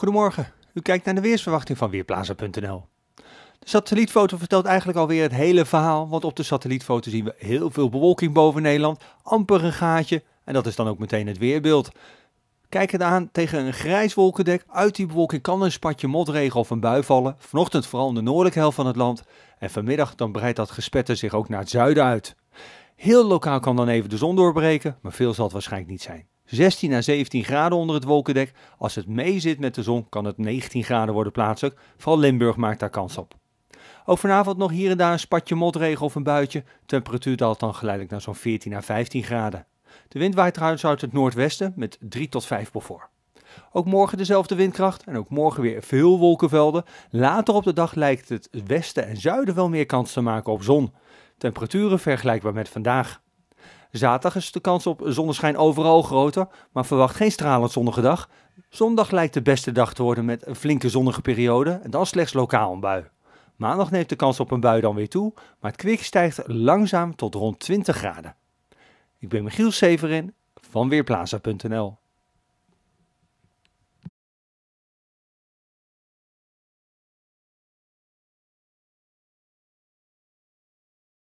Goedemorgen, u kijkt naar de weersverwachting van Weerplaza.nl. De satellietfoto vertelt eigenlijk alweer het hele verhaal, want op de satellietfoto zien we heel veel bewolking boven Nederland, amper een gaatje en dat is dan ook meteen het weerbeeld. Kijk het aan tegen een grijs wolkendek. Uit die bewolking kan een spatje motregen of een bui vallen. Vanochtend vooral in de noordelijke helft van het land. En vanmiddag dan breidt dat gespetter zich ook naar het zuiden uit. Heel lokaal kan dan even de zon doorbreken, maar veel zal het waarschijnlijk niet zijn. 16 à 17 graden onder het wolkendek. Als het mee zit met de zon kan het 19 graden worden plaatselijk. Vooral Limburg maakt daar kans op. Ook vanavond nog hier en daar een spatje motregen of een buitje. Temperatuur daalt dan geleidelijk naar zo'n 14 à 15 graden. De wind waait trouwens uit het noordwesten met 3 tot 5 voor. Ook morgen dezelfde windkracht en ook morgen weer veel wolkenvelden. Later op de dag lijkt het westen en zuiden wel meer kans te maken op zon. Temperaturen vergelijkbaar met vandaag. Zaterdag is de kans op zonneschijn overal groter, maar verwacht geen stralend zonnige dag. Zondag lijkt de beste dag te worden met een flinke zonnige periode en dan slechts lokaal een bui. Maandag neemt de kans op een bui dan weer toe, maar het kwik stijgt langzaam tot rond 20 graden. Ik ben Michiel Severin van Weerplaza.nl